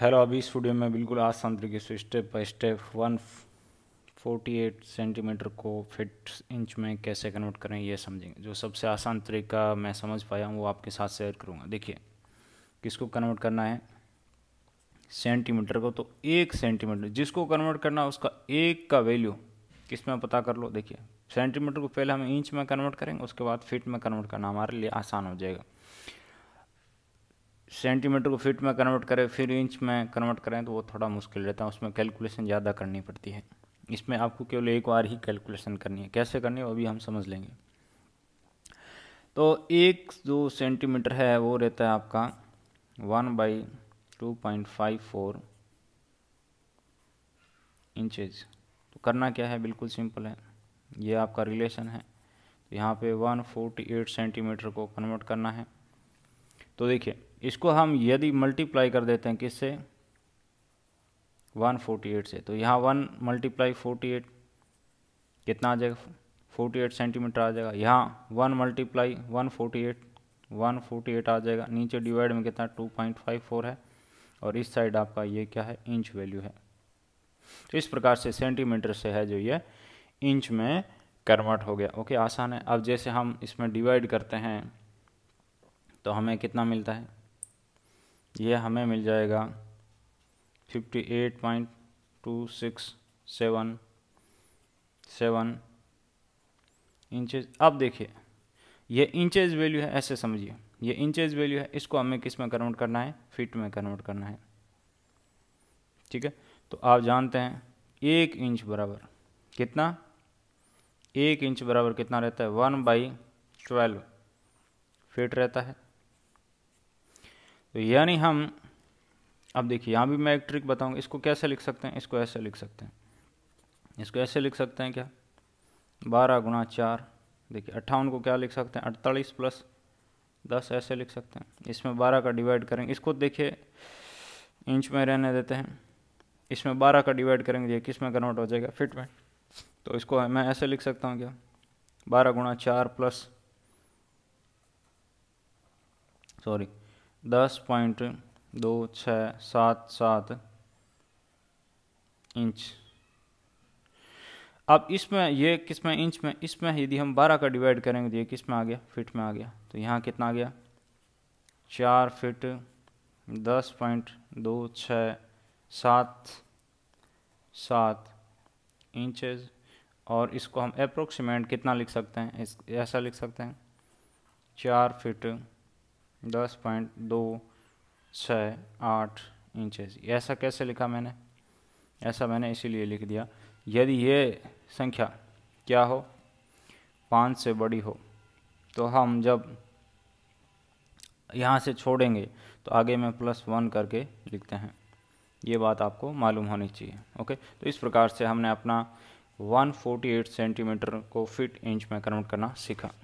hello अभी इस video में बिल्कुल आसान तरीके से step by step one forty eight centimeter को फिट इंच में कैसे कन्वर्ट करें ये समझेंगे जो सबसे आसान तरीका मैं समझ पाया हूँ वो आपके साथ शेयर करूँगा देखिए किसको कन्वर्ट करना है सेंटीमीटर को तो एक सेंटीमीटर जिसको कन्वर्ट करना उसका एक का वैल्यू किस में पता कर लो देखिए सेंटीमीटर को पहले हम इंच में कन्वर्ट करेंगे उसके बाद फिट में कन्वर्ट करना हमारे लिए आसान हो जाएगा सेंटीमीटर को फीट में कन्वर्ट करें फिर इंच में कन्वर्ट करें तो वो थोड़ा मुश्किल रहता है उसमें कैलकुलेशन ज़्यादा करनी पड़ती है इसमें आपको केवल एक बार ही कैलकुलेशन करनी है कैसे करनी है वो भी हम समझ लेंगे तो एक जो सेंटीमीटर है वो रहता है आपका one by two point five four inches तो करना क्या है बिल्कुल सिंपल है ये आपका रिलेशन है तो यहाँ पे वन फोर्टी एट सेंटीमीटर को कन्वर्ट करना है तो देखिए इसको हम यदि मल्टीप्लाई कर देते हैं किससे 148 से तो यहाँ वन मल्टीप्लाई फोर्टी कितना आ जाएगा 48 सेंटीमीटर आ जाएगा यहाँ one multiply one forty eight one forty eight आ जाएगा नीचे डिवाइड में कितना टू पॉइंट फाइव फोर है और इस साइड आपका ये क्या है इंच वैल्यू है तो इस प्रकार से सेंटीमीटर से है जो ये इंच में कन्वर्ट हो गया ओके आसान है अब जैसे हम इसमें डिवाइड करते हैं तो हमें कितना मिलता है ये हमें मिल जाएगा fifty eight point two six seven seven inches अब देखिए ये इंचेस वैल्यू है ऐसे समझिए ये इंचेस वैल्यू है इसको हमें किस में कन्वर्ट करना है फीट में कन्वर्ट करना है ठीक है तो आप जानते हैं एक इंच बराबर कितना एक इंच बराबर कितना रहता है वन बाई ट्वेल्व फिट रहता है तो यानी हम अब देखिए यहाँ भी मैं एक ट्रिक बताऊँगा इसको कैसे लिख सकते हैं इसको ऐसे लिख सकते हैं इसको ऐसे लिख सकते हैं क्या बारह गुना चार देखिए अट्ठावन को क्या लिख सकते हैं अड़तालीस प्लस दस ऐसे लिख सकते हैं इसमें बारह का डिवाइड करेंगे इसको देखिए इंच में रहने देते हैं इसमें बारह का डिवाइड करेंगे ये किस में कन्वर्ट हो जाएगा फिट में तो इसको मैं ऐसे लिख सकता हूँ क्या बारह गुणा चार प्लस सॉरी दस पॉइंट दो छ सात सात इंच अब इसमें ये किस में इंच में इसमें यदि हम बारह का डिवाइड करेंगे तो ये किस में आ गया फिट में आ गया तो यहाँ कितना आ गया चार फिट दस पॉइंट दो छ सात सात इंचेस और इसको हम अप्रोक्सीमेट कितना लिख सकते हैं इस ऐसा लिख सकते हैं चार फिट दस पॉइंट दो छः आठ इंचज ऐसा कैसे लिखा मैंने ऐसा मैंने इसीलिए लिख दिया यदि ये संख्या क्या हो पाँच से बड़ी हो तो हम जब यहाँ से छोड़ेंगे तो आगे में प्लस वन करके लिखते हैं ये बात आपको मालूम होनी चाहिए ओके तो इस प्रकार से हमने अपना 148 सेंटीमीटर को फिट इंच में कन्वर्ट करना सीखा